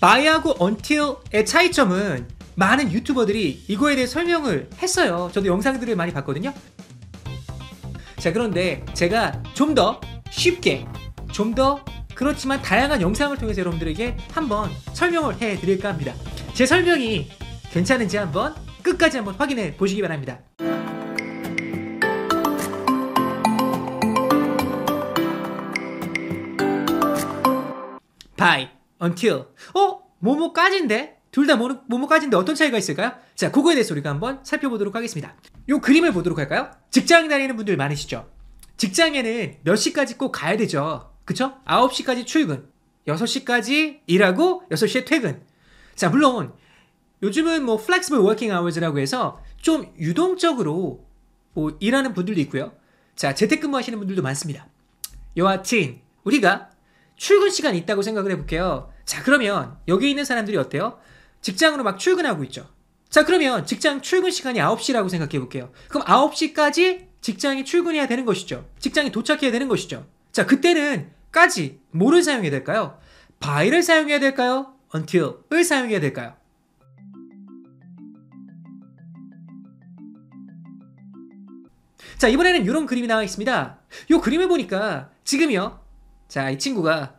마이하고 언틸의 차이점은 많은 유튜버들이 이거에 대해 설명을 했어요. 저도 영상들을 많이 봤거든요. 자 그런데 제가 좀 더 쉽게 좀 더 그렇지만 다양한 영상을 통해서 여러분들에게 한번 설명을 해 드릴까 합니다. 제 설명이 괜찮은지 한번 끝까지 한번 확인해 보시기 바랍니다. 바이 until. 어? 뭐뭐까진데둘 다뭐뭐까진데 어떤 차이가 있을까요? 자, 그거에 대해서 우리가 한번 살펴보도록 하겠습니다. 요 그림을 보도록 할까요? 직장 다니는 분들 많으시죠? 직장에는 몇 시까지 꼭 가야 되죠. 그쵸? 9시까지 출근, 6시까지 일하고 6시에 퇴근. 자, 물론 요즘은 뭐 flexible working hours라고 해서 좀 유동적으로 뭐 일하는 분들도 있고요. 자, 재택근무 하시는 분들도 많습니다. 여하튼 우리가 출근 시간 있다고 생각을 해볼게요. 자, 그러면 여기 있는 사람들이 어때요? 직장으로 막 출근하고 있죠. 자, 그러면 직장 출근 시간이 9시라고 생각해볼게요. 그럼 9시까지 직장에 출근해야 되는 것이죠. 직장에 도착해야 되는 것이죠. 자, 그때는 까지 뭐를 사용해야 될까요? by를 사용해야 될까요? until을 사용해야 될까요? 자, 이번에는 이런 그림이 나와 있습니다. 이 그림을 보니까 지금이요. 자, 이 친구가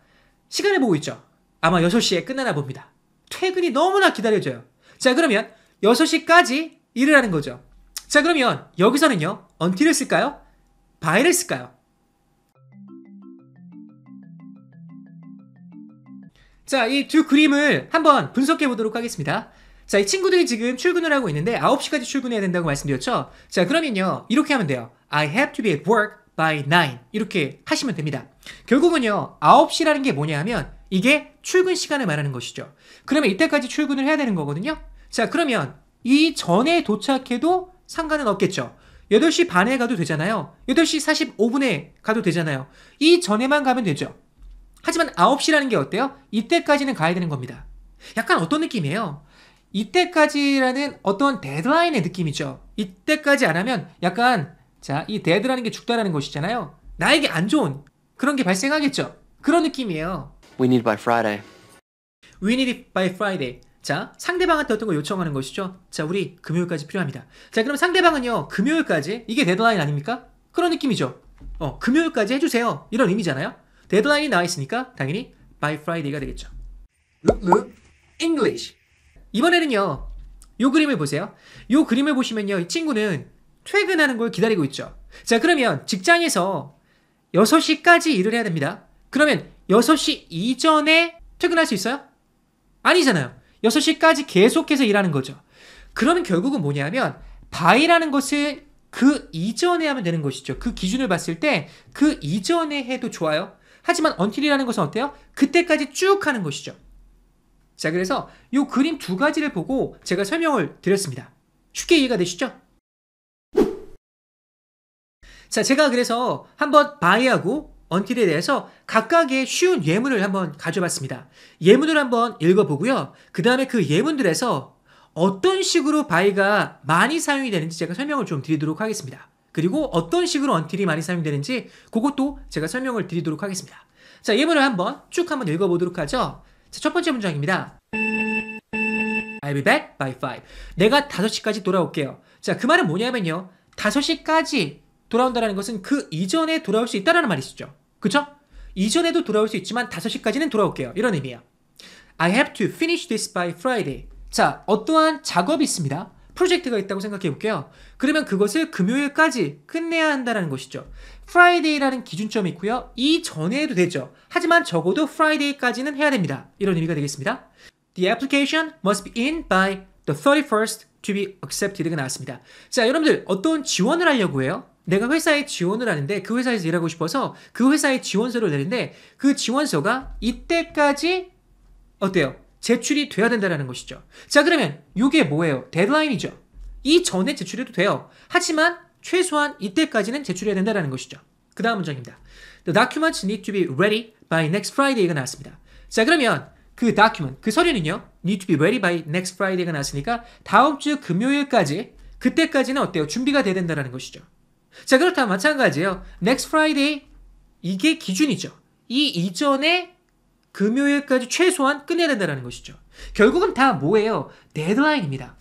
시간을 보고 있죠. 아마 6시에 끝나나 봅니다. 퇴근이 너무나 기다려져요. 자, 그러면 6시까지 일을 하는 거죠. 자, 그러면 여기서는요. 언티를 쓸까요? 바이를 쓸까요? 자, 이 두 그림을 한번 분석해 보도록 하겠습니다. 자, 이 친구들이 지금 출근을 하고 있는데 9시까지 출근해야 된다고 말씀드렸죠? 자, 그러면요. 이렇게 하면 돼요. I have to be at work by 9. 이렇게 하시면 됩니다. 결국은요, 9시라는 게 뭐냐 하면 이게 출근 시간을 말하는 것이죠. 그러면 이때까지 출근을 해야 되는 거거든요. 자, 그러면 이 전에 도착해도 상관은 없겠죠. 8시 반에 가도 되잖아요. 8시 45분에 가도 되잖아요. 이 전에만 가면 되죠. 하지만 9시라는 게 어때요? 이때까지는 가야 되는 겁니다. 약간 어떤 느낌이에요? 이때까지라는 어떤 데드라인의 느낌이죠. 이때까지 안 하면 약간 자, 이 데드라는 게 죽다라는 것이잖아요. 나에게 안 좋은 그런 게 발생하겠죠. 그런 느낌이에요. We need by Friday. We need it by Friday. 자, 상대방한테 어떤 걸 요청하는 것이죠? 자, 우리 금요일까지 필요합니다. 자, 그럼 상대방은요, 금요일까지, 이게 데드라인 아닙니까? 그런 느낌이죠. 어, 금요일까지 해주세요. 이런 의미잖아요? 데드라인이 나와 있으니까, 당연히 by Friday가 되겠죠. English. 이번에는요, 요 그림을 보세요. 요 그림을 보시면요, 이 친구는 퇴근하는 걸 기다리고 있죠. 자, 그러면 직장에서 6시까지 일을 해야 됩니다. 그러면 6시 이전에 퇴근할 수 있어요? 아니잖아요. 6시까지 계속해서 일하는 거죠. 그러면 결국은 뭐냐면 바이라는 것은 그 이전에 하면 되는 것이죠. 그 기준을 봤을 때 그 이전에 해도 좋아요. 하지만 언틸이라는 것은 어때요? 그때까지 쭉 하는 것이죠. 자, 그래서 이 그림 두 가지를 보고 제가 설명을 드렸습니다. 쉽게 이해가 되시죠? 자, 제가 그래서 한번 바이하고 언틸에 대해서 각각의 쉬운 예문을 한번 가져봤습니다. 예문을 한번 읽어보고요. 그 다음에 그 예문들에서 어떤 식으로 바이가 많이 사용이 되는지 제가 설명을 좀 드리도록 하겠습니다. 그리고 어떤 식으로 언틸이 많이 사용되는지 그것도 제가 설명을 드리도록 하겠습니다. 자, 예문을 한번 쭉 한번 읽어보도록 하죠. 자, 첫 번째 문장입니다. I'll be back by 5. 내가 5시까지 돌아올게요. 자, 그 말은 뭐냐면요. 5시까지 돌아온다라는 것은 그 이전에 돌아올 수 있다라는 말이시죠. 그쵸? 이전에도 돌아올 수 있지만 5시까지는 돌아올게요. 이런 의미야. I have to finish this by Friday. 자, 어떠한 작업이 있습니다. 프로젝트가 있다고 생각해 볼게요. 그러면 그것을 금요일까지 끝내야 한다는 것이죠. f r i d a y 라는 기준점이 있고요. 이전에 해도 되죠. 하지만 적어도 f r i d a y 까지는 해야 됩니다. 이런 의미가 되겠습니다. The application must be in by the 31st to be accepted가 나왔습니다. 자, 여러분들 어떤 지원을 하려고 해요? 내가 회사에 지원을 하는데 그 회사에서 일하고 싶어서 그 회사에 지원서를 내는데 그 지원서가 이때까지 어때요? 제출이 돼야 된다는 것이죠. 자 그러면 이게 뭐예요? 데드라인이죠. 이 전에 제출해도 돼요. 하지만 최소한 이때까지는 제출해야 된다는 것이죠. 그 다음 문장입니다. The documents need to be ready by next Friday가 나왔습니다. 자 그러면 그 document, 그 서류는요. need to be ready by next Friday가 나왔으니까 다음 주 금요일까지 그때까지는 어때요? 준비가 돼야 된다는 것이죠. 자, 그렇다 마찬가지예요. next Friday 이게 기준이죠. 이 이전에 금요일까지 최소한 끝내야 된다는 것이죠. 결국은 다 뭐예요? 데드라인입니다.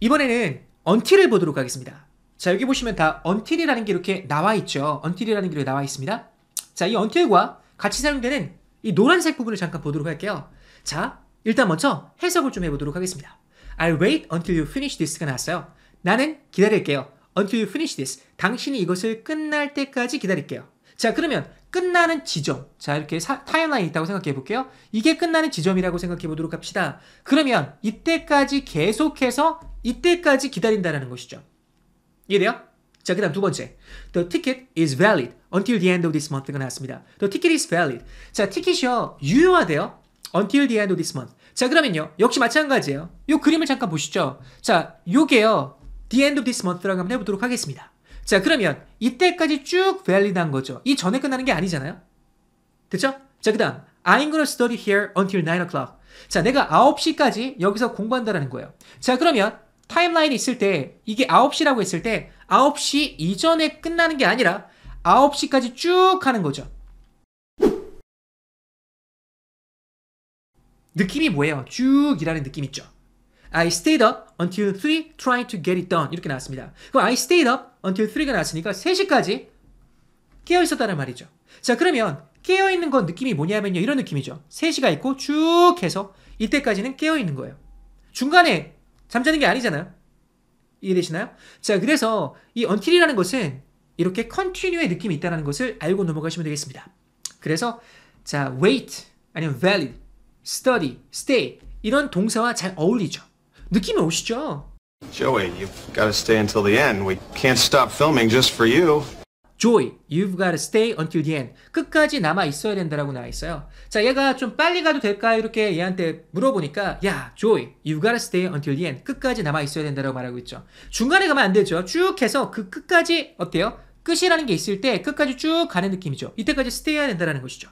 이번에는 언틸을 보도록 하겠습니다. 자 여기 보시면 다 언틸이라는 게 이렇게 나와 있죠. 언틸이라는 게 나와 있습니다. 자 이 언틸과 같이 사용되는 이 노란색 부분을 잠깐 보도록 할게요. 자 일단 먼저 해석을 좀 해보도록 하겠습니다. I'll wait until you finish this가 나왔어요. 나는 기다릴게요. until you finish this. 당신이 이것을 끝날 때까지 기다릴게요. 자 그러면 끝나는 지점 자 이렇게 사, 타임라인이 있다고 생각해 볼게요 이게 끝나는 지점이라고 생각해 보도록 합시다 그러면 이때까지 계속해서 이때까지 기다린다라는 것이죠. 이해돼요? 자, 그 다음 두 번째. The ticket is valid until the end of this month가 나왔습니다. The ticket is valid. 자, 티켓이요. 유효하대요. until the end of this month. 자, 그러면요. 역시 마찬가지예요. 요 그림을 잠깐 보시죠. 자, 요게요. the end of this month라고 한번 해보도록 하겠습니다. 자, 그러면 이때까지 쭉 valid한 거죠. 이 전에 끝나는 게 아니잖아요. 됐죠? 자, 그 다음. I'm gonna study here until 9 o'clock. 자, 내가 9시까지 여기서 공부한다라는 거예요. 자, 그러면 타임라인이 있을 때 이게 9시라고 했을 때 9시 이전에 끝나는 게 아니라 9시까지 쭉 하는 거죠. 느낌이 뭐예요? 쭉 일하는 느낌 있죠. I stayed up until 3 trying to get it done 이렇게 나왔습니다. 그럼 I stayed up until 3가 나왔으니까 3시까지 깨어 있었다는 말이죠. 자 그러면 깨어 있는 건 느낌이 뭐냐면요. 이런 느낌이죠. 3시가 있고 쭉 해서 이때까지는 깨어 있는 거예요. 중간에 잠자는 게 아니잖아요. 이해되시나요? 자, 그래서 이 until이라는 것은 이렇게 continue의 느낌이 있다는 것을 알고 넘어가시면 되겠습니다. 그래서 자, wait 아니면 valid, study, stay 이런 동사와 잘 어울리죠. 느낌이 오시죠? Joey, you've got to stay until the end. We can't stop filming just for you. joy. You've got to stay until the end. 끝까지 남아 있어야 된다라고 나와 있어요. 자, 얘가 좀 빨리 가도 될까 이렇게 얘한테 물어보니까 야, joy. You've got to stay until the end. 끝까지 남아 있어야 된다라고 말하고 있죠. 중간에 가면 안 되죠. 쭉 해서 그 끝까지 어때요? 끝이라는 게 있을 때 끝까지 쭉 가는 느낌이죠. 이때까지 스테이해야 된다라는 것이죠.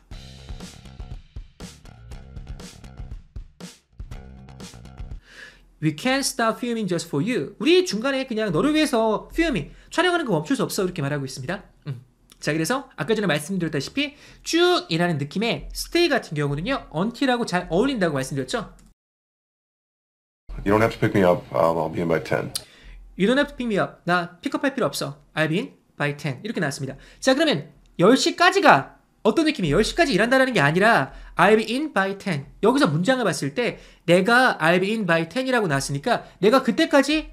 We can't stop filming just for you. 우리 중간에 그냥 너를 위해서 filming, 촬영하는 거 멈출 수 없어. 이렇게 말하고 있습니다. 자 그래서 아까 전에 말씀드렸다시피 쭉 일하는 느낌의 스테이 같은 경우는요 until하고 잘 어울린다고 말씀드렸죠 You don't have to pick me up. I'll be in by 10. You don't have to pick me up. 나 픽업할 필요 없어. I'll be in by 10. 이렇게 나왔습니다. 자, 그러면 10시까지가 어떤 느낌이에요? 10시까지 일한다는 게 아니라 I'll be in by 10. 여기서 문장을 봤을 때 내가 I'll be in by 10이라고 나왔으니까 내가 그때까지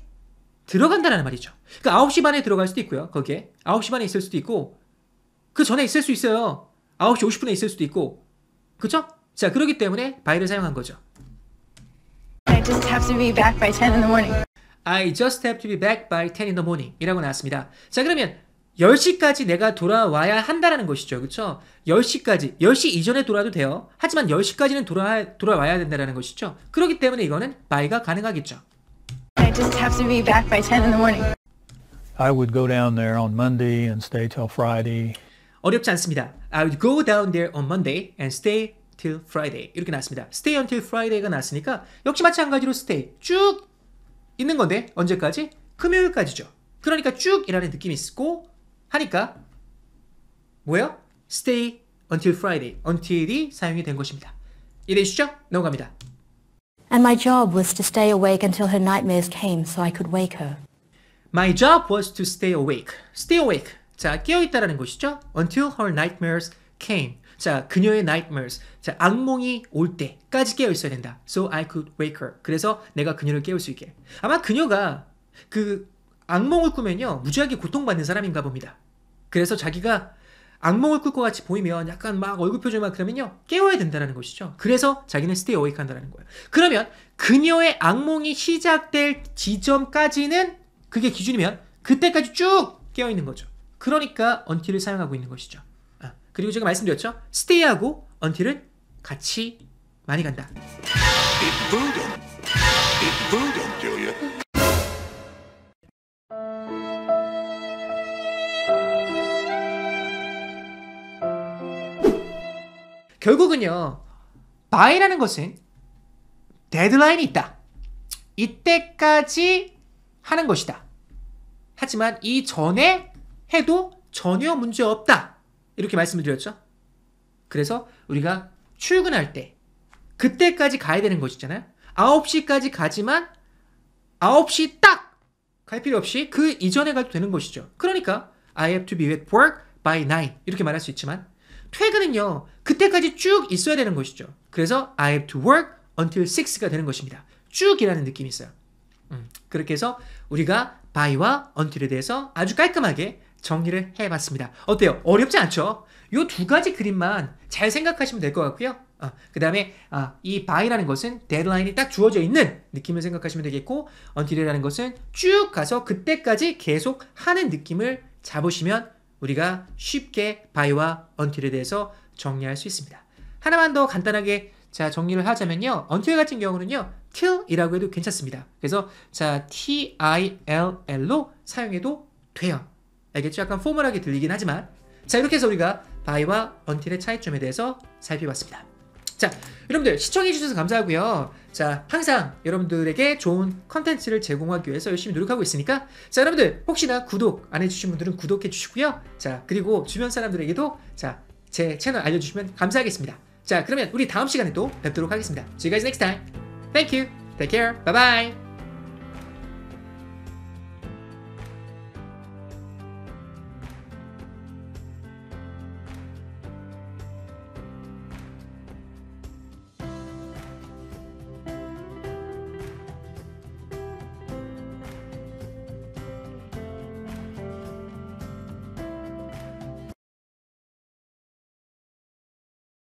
들어간다는 라 말이죠. 그러니까 9시 반에 들어갈 수도 있고요. 거기에 9시 반에 있을 수도 있고 그 전에 있을 수 있어요. 9시 50분에 있을 수도 있고. 그쵸? 자, 그러기 때문에 by를 사용한 거죠. I just have to be back by 10 in the morning. I just have to be back by 10 in the morning 이라고 나왔습니다. 자, 그러면 10시까지 내가 돌아와야 한다라는 것이죠. 그렇죠? 10시까지, 10시 이전에 돌아도 돼요. 하지만 10시까지는 돌아, 돌아와야 된다라는 것이죠. 그렇기 때문에 이거는 by가 가능하겠죠. I just have to be back by 10 in the morning. I would go down there on Monday and stay till Friday. 어렵지 않습니다. I would go down there on Monday and stay till Friday. 이렇게 나왔습니다. stay until Friday가 나왔으니까 역시 마찬가지로 stay 쭉 있는 건데 언제까지? 금요일까지죠. 그러니까 쭉이라는 느낌이 있고 하니까 뭐예요? stay until Friday. until이 사용이 된 것입니다. 이해해 주죠? 넘어갑니다. And my job was to stay awake until her nightmares came so I could wake her. My job was to stay awake. stay awake. 자, 깨어있다라는 것이죠. Until her nightmares came. 자, 그녀의 nightmares. 자, 악몽이 올 때까지 깨어있어야 된다. So I could wake her. 그래서 내가 그녀를 깨울 수 있게. 아마 그녀가 그 악몽을 꾸면요. 무지하게 고통받는 사람인가 봅니다. 그래서 자기가 악몽을 꿀 것 같이 보이면 약간 막 얼굴 표정 막 그러면요 깨워야 된다는 것이죠 그래서 자기는 스테이 어웨이크 한다는 거예요 그러면 그녀의 악몽이 시작될 지점까지는 그게 기준이면 그때까지 쭉 깨어 있는 거죠 그러니까 until을 사용하고 있는 것이죠. 아, 그리고 제가 말씀드렸죠. stay하고 until은 같이 많이 간다. 결국은요. by라는 것은 데드라인이 있다. 이때까지 하는 것이다. 하지만 이 전에 해도 전혀 문제 없다. 이렇게 말씀을 드렸죠. 그래서 우리가 출근할 때 그때까지 가야 되는 것이잖아요. 9시까지 가지만 9시 딱 갈 필요 없이 그 이전에 가도 되는 것이죠. 그러니까 I have to be at work by 9 이렇게 말할 수 있지만 퇴근은요. 그때까지 쭉 있어야 되는 것이죠. 그래서 I have to work until 6가 되는 것입니다. 쭉이라는 느낌이 있어요. 음, 그렇게 해서 우리가 by와 until에 대해서 아주 깔끔하게 정리를 해봤습니다. 어때요? 어렵지 않죠? 이 두 가지 그림만 잘 생각하시면 될 것 같고요. 어, 그 다음에 아, 이 buy라는 것은 데드라인이 딱 주어져 있는 느낌을 생각하시면 되겠고 until이라는 것은 쭉 가서 그때까지 계속 하는 느낌을 잡으시면 우리가 쉽게 buy와 until에 대해서 정리할 수 있습니다. 하나만 더 간단하게 자 정리를 하자면요. until 같은 경우는요. till이라고 해도 괜찮습니다. 그래서 자 till로 사용해도 돼요. 알겠죠? 약간 포멀하게 들리긴 하지만 자 이렇게 해서 우리가 바이와 언틸의 차이점에 대해서 살펴봤습니다. 자 여러분들 시청해주셔서 감사하고요. 자 항상 여러분들에게 좋은 컨텐츠를 제공하기 위해서 열심히 노력하고 있으니까 자 여러분들 혹시나 구독 안 해주신 분들은 구독해 주시고요. 자 그리고 주변 사람들에게도 자 제 채널 알려주시면 감사하겠습니다. 자 그러면 우리 다음 시간에 또 뵙도록 하겠습니다. See you guys next time. Thank you. Take care. Bye bye.